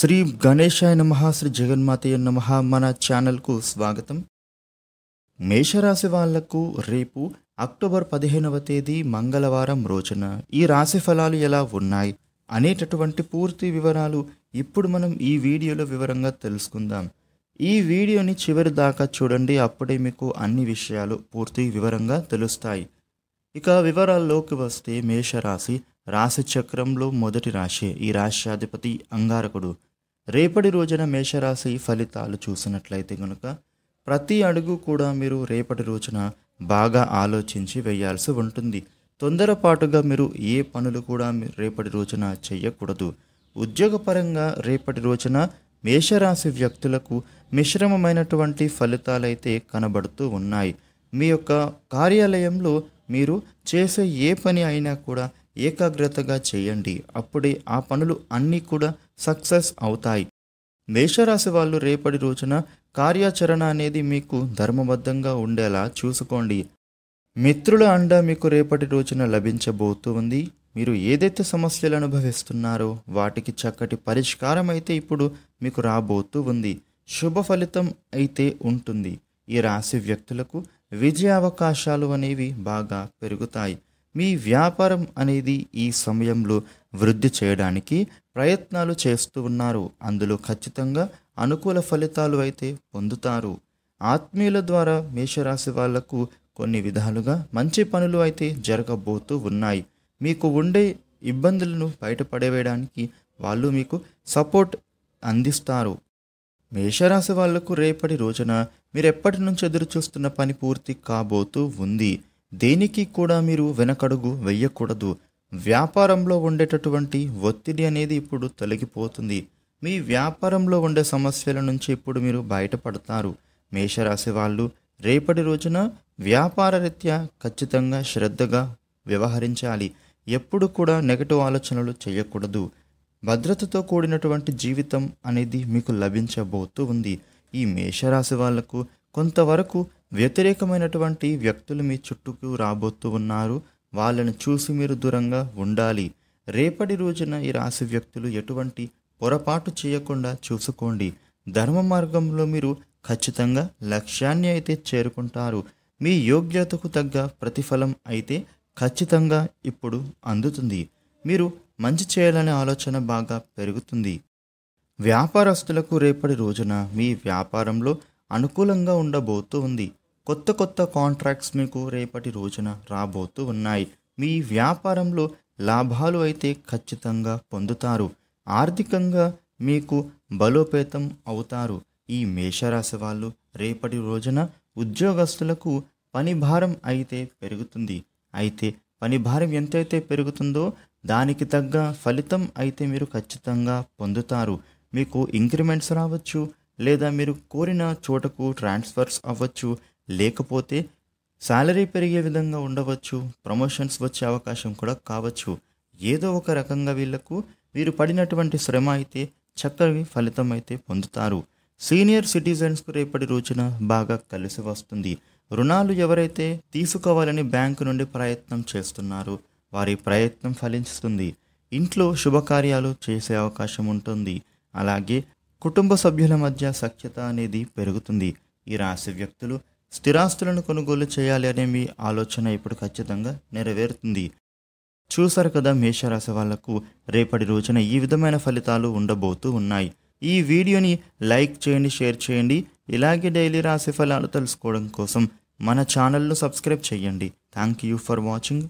శ్రీ గణేశాయ నమ శ్రీ జగన్మాతయ నమ మన ఛానల్కు స్వాగతం మేషరాశి వాళ్లకు రేపు అక్టోబర్ పదిహేనవ తేదీ మంగళవారం రోజున ఈ రాశి ఫలాలు ఎలా ఉన్నాయి అనేటటువంటి పూర్తి వివరాలు ఇప్పుడు మనం ఈ వీడియోలో వివరంగా తెలుసుకుందాం ఈ వీడియోని చివరి దాకా చూడండి అప్పుడే మీకు అన్ని విషయాలు పూర్తి వివరంగా తెలుస్తాయి ఇక వివరాల్లోకి వస్తే మేషరాశి రాశి చక్రంలో మొదటి రాశి ఈ రాశ్యాధిపతి అంగారకుడు రేపటి రోజున మేషరాశి ఫలితాలు చూసినట్లయితే కనుక ప్రతి అడుగు కూడా మీరు రేపటి రోజున బాగా ఆలోచించి వేయాల్సి ఉంటుంది తొందరపాటుగా మీరు ఏ పనులు కూడా మీరు రేపటి రోజున చేయకూడదు ఉద్యోగపరంగా రేపటి రోజున మేషరాశి వ్యక్తులకు మిశ్రమమైనటువంటి ఫలితాలైతే కనబడుతూ ఉన్నాయి మీ యొక్క కార్యాలయంలో మీరు చేసే ఏ పని అయినా కూడా ఏకాగ్రతగా చేయండి అప్పుడే ఆ పనులు అన్నీ కూడా సక్సెస్ అవుతాయి మేషరాశి వాళ్ళు రేపటి రోజున కార్యాచరణ అనేది మీకు ధర్మబద్ధంగా ఉండేలా చూసుకోండి మిత్రుల అండ మీకు రేపటి రోజున లభించబోతుంది మీరు ఏదైతే సమస్యలు అనుభవిస్తున్నారో వాటికి చక్కటి పరిష్కారం అయితే ఇప్పుడు మీకు రాబోతూ ఉంది శుభ ఫలితం అయితే ఉంటుంది ఈ రాశి వ్యక్తులకు విజయ అవకాశాలు అనేవి బాగా పెరుగుతాయి మీ వ్యాపారం అనేది ఈ సమయంలో వృద్ధి చేయడానికి ప్రయత్నాలు చేస్తూ ఉన్నారు అందులో ఖచ్చితంగా అనుకూల ఫలితాలు అయితే పొందుతారు ఆత్మీయుల ద్వారా మేషరాశి వాళ్లకు కొన్ని విధాలుగా మంచి పనులు అయితే జరగబోతూ ఉన్నాయి మీకు ఉండే ఇబ్బందులను బయటపడవేయడానికి వాళ్ళు మీకు సపోర్ట్ అందిస్తారు మేషరాశి వాళ్లకు రేపటి రోజున మీరు ఎప్పటి నుంచి ఎదురు చూస్తున్న పని పూర్తి కాబోతూ ఉంది దేనికి కూడా మీరు వెనకడుగు వెయ్యకూడదు వ్యాపారంలో ఉండేటటువంటి ఒత్తిడి అనేది ఇప్పుడు తొలగిపోతుంది మీ వ్యాపారంలో ఉండే సమస్యల నుంచి ఇప్పుడు మీరు బయటపడతారు మేషరాశి వాళ్ళు రేపటి రోజున వ్యాపారరీత్యా ఖచ్చితంగా శ్రద్ధగా వ్యవహరించాలి ఎప్పుడు కూడా నెగటివ్ ఆలోచనలు చేయకూడదు భద్రతతో కూడినటువంటి జీవితం అనేది మీకు లభించబోతూ ఉంది ఈ మేషరాశి వాళ్లకు కొంతవరకు వ్యతిరేకమైనటువంటి వ్యక్తులు మీ చుట్టూకు రాబోతూ ఉన్నారు వాళ్ళని చూసి మీరు దూరంగా ఉండాలి రేపటి రోజున ఈ రాశి వ్యక్తులు ఎటువంటి పొరపాటు చేయకుండా చూసుకోండి ధర్మ మార్గంలో మీరు ఖచ్చితంగా లక్ష్యాన్ని అయితే చేరుకుంటారు మీ యోగ్యతకు తగ్గ ప్రతిఫలం అయితే ఖచ్చితంగా ఇప్పుడు అందుతుంది మీరు మంచి చేయాలనే ఆలోచన బాగా పెరుగుతుంది వ్యాపారస్తులకు రేపటి రోజున మీ వ్యాపారంలో అనుకూలంగా ఉండబోతూ ఉంది కొత్త కొత్త కాంట్రాక్ట్స్ మీకు రేపటి రోజున రాబోతూ ఉన్నాయి మీ వ్యాపారంలో లాభాలు అయితే ఖచ్చితంగా పొందుతారు ఆర్థికంగా మీకు బలోపేతం అవుతారు ఈ మేషరాశి వాళ్ళు రేపటి రోజున ఉద్యోగస్తులకు పని భారం అయితే పెరుగుతుంది అయితే పని భారం ఎంతైతే పెరుగుతుందో దానికి తగ్గ ఫలితం అయితే మీరు ఖచ్చితంగా పొందుతారు మీకు ఇంక్రిమెంట్స్ రావచ్చు లేదా మీరు కోరిన చోటకు ట్రాన్స్ఫర్స్ అవ్వచ్చు లేకపోతే శాలరీ పెరిగే విధంగా ఉండవచ్చు ప్రమోషన్స్ వచ్చే అవకాశం కూడా కావచ్చు ఏదో ఒక రకంగా వీళ్లకు వీరు పడినటువంటి శ్రమ అయితే చక్కని ఫలితం అయితే పొందుతారు సీనియర్ సిటిజన్స్కు రేపటి రోజున బాగా కలిసి వస్తుంది రుణాలు ఎవరైతే తీసుకోవాలని బ్యాంకు నుండి ప్రయత్నం చేస్తున్నారో వారి ప్రయత్నం ఫలిస్తుంది ఇంట్లో శుభకార్యాలు చేసే అవకాశం ఉంటుంది అలాగే కుటుంబ సభ్యుల మధ్య సఖ్యత అనేది పెరుగుతుంది ఈ రాశి వ్యక్తులు స్థిరాస్తులను కొనుగోలు చేయాలి అనే మీ ఆలోచన ఇప్పుడు ఖచ్చితంగా నెరవేరుతుంది చూశారు కదా మేషరాశి వాళ్లకు రేపటి రోజున ఈ విధమైన ఫలితాలు ఉండబోతూ ఉన్నాయి ఈ వీడియోని లైక్ చేయండి షేర్ చేయండి ఇలాగే డైలీ రాశి ఫలాలు తెలుసుకోవడం కోసం మన ఛానల్ను సబ్స్క్రైబ్ చేయండి థ్యాంక్ యూ ఫర్ వాచింగ్